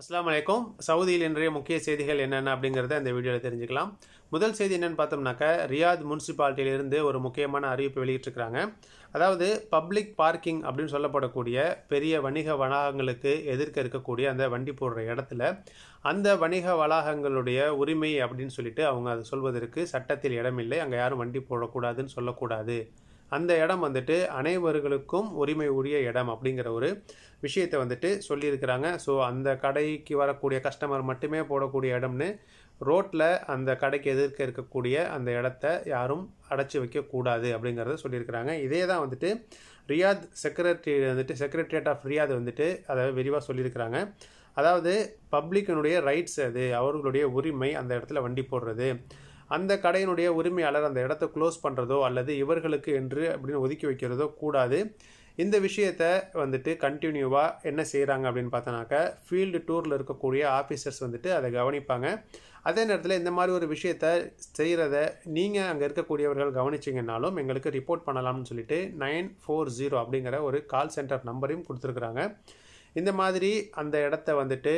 அஸ்லாம் வலைக்கும் சவுதியில் இன்றைய முக்கிய செய்திகள் என்னென்ன அப்படிங்கிறத இந்த வீடியோவில் தெரிஞ்சுக்கலாம் முதல் செய்தி என்னென்னு பார்த்தோம்னாக்கா ரியாத் முனிசிபாலிட்டியிலிருந்து ஒரு முக்கியமான அறிவிப்பு வெளியிட்டிருக்கிறாங்க அதாவது பப்ளிக் பார்க்கிங் அப்படின்னு சொல்லப்படக்கூடிய பெரிய வணிக வளாகங்களுக்கு எதிர்க்க இருக்கக்கூடிய அந்த வண்டி போடுற இடத்துல அந்த வணிக வளாகங்களுடைய உரிமை அப்படின்னு சொல்லிட்டு அவங்க அதை சொல்வதற்கு சட்டத்தில் இடமில்லை அங்கே யாரும் வண்டி போடக்கூடாதுன்னு சொல்லக்கூடாது அந்த இடம் வந்துட்டு அனைவர்களுக்கும் உரிமை உரிய இடம் அப்படிங்கிற ஒரு விஷயத்தை வந்துட்டு சொல்லியிருக்கிறாங்க ஸோ அந்த கடைக்கு வரக்கூடிய கஸ்டமர் மட்டுமே போடக்கூடிய இடம்னு ரோட்டில் அந்த கடைக்கு எதிர்க்க இருக்கக்கூடிய அந்த இடத்த யாரும் அடைச்சி வைக்கக்கூடாது அப்படிங்கிறத சொல்லியிருக்கிறாங்க இதே தான் வந்துட்டு ரியாத் செக்ரட்டரி வந்துட்டு செக்ரட்டரியேட் ஆஃப் ரியாத் வந்துட்டு அதை விரிவாக சொல்லியிருக்கிறாங்க அதாவது பப்ளிக்கினுடைய ரைட்ஸ் அது அவர்களுடைய உரிமை அந்த இடத்துல வண்டி போடுறது அந்த கடையினுடைய உரிமையாளர் அந்த இடத்த க்ளோஸ் பண்ணுறதோ அல்லது இவர்களுக்கு என்று அப்படின்னு ஒதுக்கி வைக்கிறதோ கூடாது இந்த விஷயத்த வந்துட்டு கண்டினியூவாக என்ன செய்கிறாங்க அப்படின்னு பார்த்தோன்னாக்கா ஃபீல்டு டூரில் இருக்கக்கூடிய ஆஃபீஸர்ஸ் வந்துட்டு அதை கவனிப்பாங்க அதே நேரத்தில் இந்த மாதிரி ஒரு விஷயத்த செய்கிறத நீங்கள் அங்கே இருக்கக்கூடியவர்கள் கவனிச்சிங்கன்னாலும் எங்களுக்கு ரிப்போர்ட் பண்ணலாம்னு சொல்லிட்டு நைன் ஃபோர் ஜீரோ அப்படிங்கிற ஒரு கால் சென்டர் நம்பரையும் கொடுத்துருக்குறாங்க இந்த மாதிரி அந்த இடத்த வந்துட்டு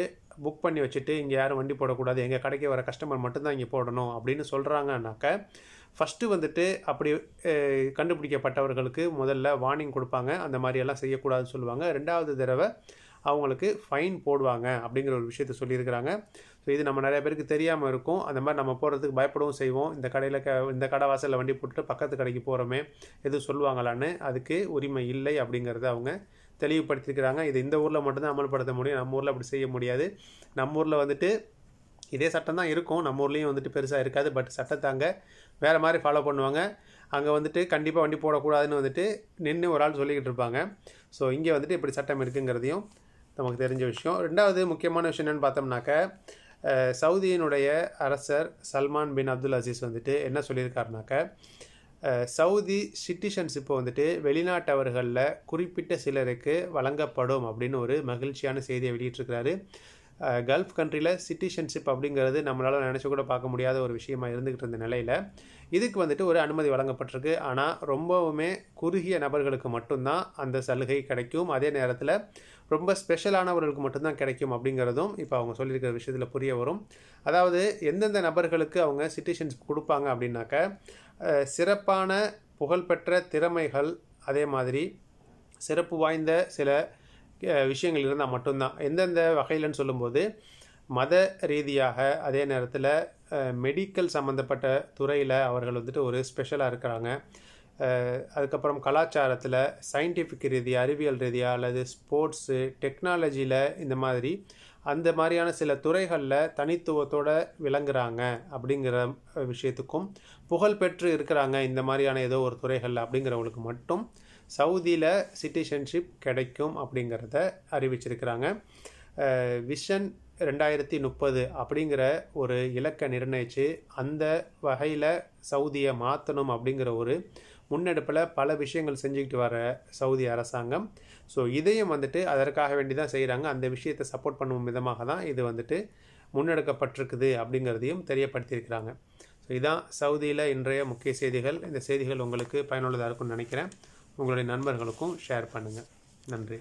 புக் பண்ணி வச்சுட்டு இங்கே யாரும் வண்டி போடக்கூடாது எங்கள் கடைக்கு வர கஸ்டமர் மட்டும்தான் இங்கே போடணும் அப்படின்னு சொல்கிறாங்கனாக்க ஃபஸ்ட்டு வந்துட்டு அப்படி கண்டுபிடிக்கப்பட்டவர்களுக்கு முதல்ல வார்னிங் கொடுப்பாங்க அந்த மாதிரியெல்லாம் செய்யக்கூடாதுன்னு சொல்லுவாங்க ரெண்டாவது தடவை அவங்களுக்கு ஃபைன் போடுவாங்க அப்படிங்கிற ஒரு விஷயத்த சொல்லியிருக்கிறாங்க ஸோ இது நம்ம நிறைய பேருக்கு தெரியாமல் இருக்கும் அந்த மாதிரி நம்ம போகிறதுக்கு பயப்படவும் செய்வோம் இந்த கடையில் க இந்த கடை வாசலில் வண்டி போட்டுட்டு பக்கத்து கடைக்கு போகிறோமே எதுவும் சொல்லுவாங்களான்னு அதுக்கு உரிமை இல்லை அப்படிங்கிறத அவங்க தெளிவுபடுத்தியிருக்கிறாங்க இது இந்த ஊரில் மட்டும்தான் அமல்படுத்த முடியும் நம்ம ஊரில் அப்படி செய்ய முடியாது நம்ம ஊரில் வந்துட்டு இதே சட்டம் தான் இருக்கும் நம்ம ஊர்லேயும் வந்துட்டு பெருசாக இருக்காது பட் சட்டத்தை அங்கே வேறு மாதிரி ஃபாலோ பண்ணுவாங்க அங்கே வந்துட்டு கண்டிப்பாக வண்டி போடக்கூடாதுன்னு வந்துட்டு நின்று ஒரு ஆள் சொல்லிக்கிட்டு இருப்பாங்க ஸோ இங்கே வந்துட்டு இப்படி சட்டம் இருக்குங்கிறதையும் நமக்கு தெரிஞ்ச விஷயம் ரெண்டாவது முக்கியமான விஷயம் என்னென்னு பார்த்தோம்னாக்க சவுதியினுடைய அரசர் சல்மான் பின் அப்துல் அசீஸ் வந்துட்டு என்ன சொல்லியிருக்காருனாக்க சவுதி சிட்டிசன்ஷிப்பை இப்போ வந்துட்டு வெளிநாட்டவர்களில் குறிப்பிட்ட சிலருக்கு வழங்கப்படும் அப்படின்னு ஒரு மகிழ்ச்சியான செய்தியை வெளியிட்டிருக்கிறாரு கல்ஃப் கண்ட்ரியில் சிட்டிசன்ஷிப் அப்படிங்கிறது நம்மளால் நினச்சி கூட பார்க்க முடியாத ஒரு விஷயமா இருந்துகிட்டு இருந்த நிலையில் இதுக்கு வந்துட்டு ஒரு அனுமதி வழங்கப்பட்டிருக்கு ஆனால் ரொம்பவுமே குறுகிய நபர்களுக்கு மட்டும்தான் அந்த சலுகை கிடைக்கும் அதே நேரத்தில் ரொம்ப ஸ்பெஷலானவர்களுக்கு மட்டும்தான் கிடைக்கும் அப்படிங்கிறதும் இப்போ அவங்க சொல்லியிருக்கிற விஷயத்தில் புரிய வரும் அதாவது எந்தெந்த நபர்களுக்கு அவங்க சிட்டிசன்ஷிப் கொடுப்பாங்க அப்படின்னாக்க சிறப்பான புகழ்பெற்ற திறமைகள் அதே மாதிரி சிறப்பு வாய்ந்த சில விஷயங்கள் இருந்தால் மட்டும்தான் எந்தெந்த வகையிலன்னு சொல்லும்போது மத ரீதியாக அதே நேரத்தில் மெடிக்கல் சம்மந்தப்பட்ட துறையில் அவர்கள் வந்துட்டு ஒரு ஸ்பெஷலாக இருக்கிறாங்க அதுக்கப்புறம் கலாச்சாரத்தில் சயின்டிஃபிக் ரீதியாக அறிவியல் ரீதியாக அல்லது ஸ்போர்ட்ஸு டெக்னாலஜியில் இந்த மாதிரி அந்த மாதிரியான சில துறைகளில் தனித்துவத்தோடு விளங்குறாங்க அப்படிங்கிற விஷயத்துக்கும் புகழ்பெற்று இருக்கிறாங்க இந்த மாதிரியான ஏதோ ஒரு துறைகளில் அப்படிங்கிறவங்களுக்கு மட்டும் சவுதியில் சிட்டிசன்ஷிப் கிடைக்கும் அப்படிங்கிறத அறிவிச்சிருக்கிறாங்க விஷன் ரெண்டாயிரத்தி முப்பது அப்படிங்கிற ஒரு இலக்கை நிர்ணயித்து அந்த வகையில் சவுதியை மாற்றணும் அப்படிங்கிற ஒரு முன்னெடுப்பில் பல விஷயங்கள் செஞ்சுக்கிட்டு வர சவுதி அரசாங்கம் ஸோ இதையும் வந்துட்டு அதற்காக வேண்டி தான் செய்கிறாங்க அந்த விஷயத்தை சப்போர்ட் பண்ணும் விதமாக தான் இது வந்துட்டு முன்னெடுக்கப்பட்டிருக்குது அப்படிங்கிறதையும் தெரியப்படுத்தியிருக்கிறாங்க ஸோ இதுதான் சவுதியில் இன்றைய முக்கிய செய்திகள் இந்த செய்திகள் உங்களுக்கு பயனுள்ளதாக இருக்கும்னு நினைக்கிறேன் உங்களுடைய நண்பர்களுக்கும் ஷேர் பண்ணுங்கள் நன்றி